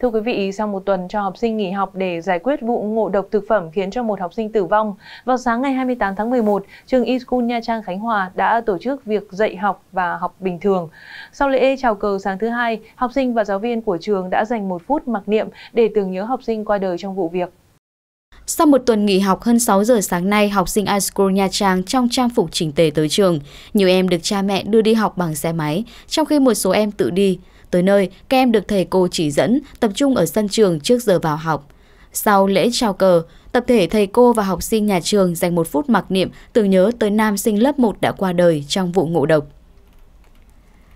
Thưa quý vị, sau một tuần cho học sinh nghỉ học để giải quyết vụ ngộ độc thực phẩm khiến cho một học sinh tử vong, vào sáng ngày 28 tháng 11, trường eSchool Nha Trang Khánh Hòa đã tổ chức việc dạy học và học bình thường. Sau lễ chào cờ sáng thứ hai, học sinh và giáo viên của trường đã dành một phút mặc niệm để tưởng nhớ học sinh qua đời trong vụ việc. Sau một tuần nghỉ học hơn 6 giờ sáng nay, học sinh iSchool Nha Trang trong trang phục chỉnh tề tới trường. Nhiều em được cha mẹ đưa đi học bằng xe máy, trong khi một số em tự đi. Tới nơi, các em được thầy cô chỉ dẫn, tập trung ở sân trường trước giờ vào học. Sau lễ trao cờ, tập thể thầy cô và học sinh nhà trường dành một phút mặc niệm tưởng nhớ tới nam sinh lớp 1 đã qua đời trong vụ ngộ độc.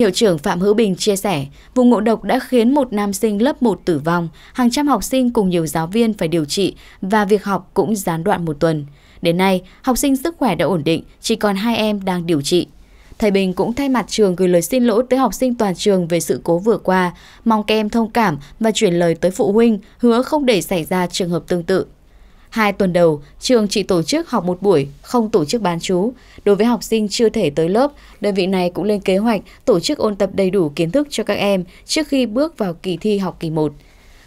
Hiệu trưởng Phạm Hữu Bình chia sẻ, vụ ngộ độc đã khiến một nam sinh lớp 1 tử vong, hàng trăm học sinh cùng nhiều giáo viên phải điều trị và việc học cũng gián đoạn một tuần. Đến nay, học sinh sức khỏe đã ổn định, chỉ còn hai em đang điều trị. Thầy Bình cũng thay mặt trường gửi lời xin lỗi tới học sinh toàn trường về sự cố vừa qua, mong các em thông cảm và chuyển lời tới phụ huynh, hứa không để xảy ra trường hợp tương tự. Hai tuần đầu, trường chỉ tổ chức học một buổi, không tổ chức bán chú. Đối với học sinh chưa thể tới lớp, đơn vị này cũng lên kế hoạch tổ chức ôn tập đầy đủ kiến thức cho các em trước khi bước vào kỳ thi học kỳ 1.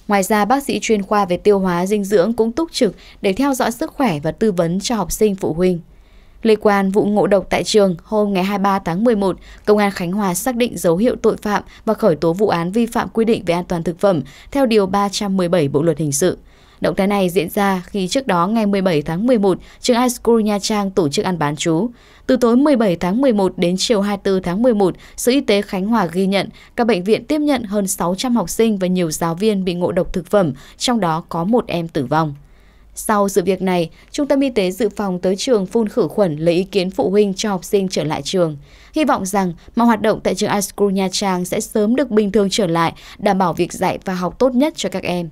Ngoài ra, bác sĩ chuyên khoa về tiêu hóa dinh dưỡng cũng túc trực để theo dõi sức khỏe và tư vấn cho học sinh phụ huynh. Liên quan vụ ngộ độc tại trường, hôm ngày 23 tháng 11, Công an Khánh Hòa xác định dấu hiệu tội phạm và khởi tố vụ án vi phạm quy định về an toàn thực phẩm theo Điều 317 Bộ Luật Hình sự. Động thái này diễn ra khi trước đó ngày 17 tháng 11, trường iSchool Nha Trang tổ chức ăn bán chú. Từ tối 17 tháng 11 đến chiều 24 tháng 11, Sở Y tế Khánh Hòa ghi nhận các bệnh viện tiếp nhận hơn 600 học sinh và nhiều giáo viên bị ngộ độc thực phẩm, trong đó có một em tử vong. Sau sự việc này, Trung tâm Y tế Dự phòng tới trường phun khử khuẩn lấy ý kiến phụ huynh cho học sinh trở lại trường. Hy vọng rằng mọi hoạt động tại trường iSchool Nha Trang sẽ sớm được bình thường trở lại, đảm bảo việc dạy và học tốt nhất cho các em.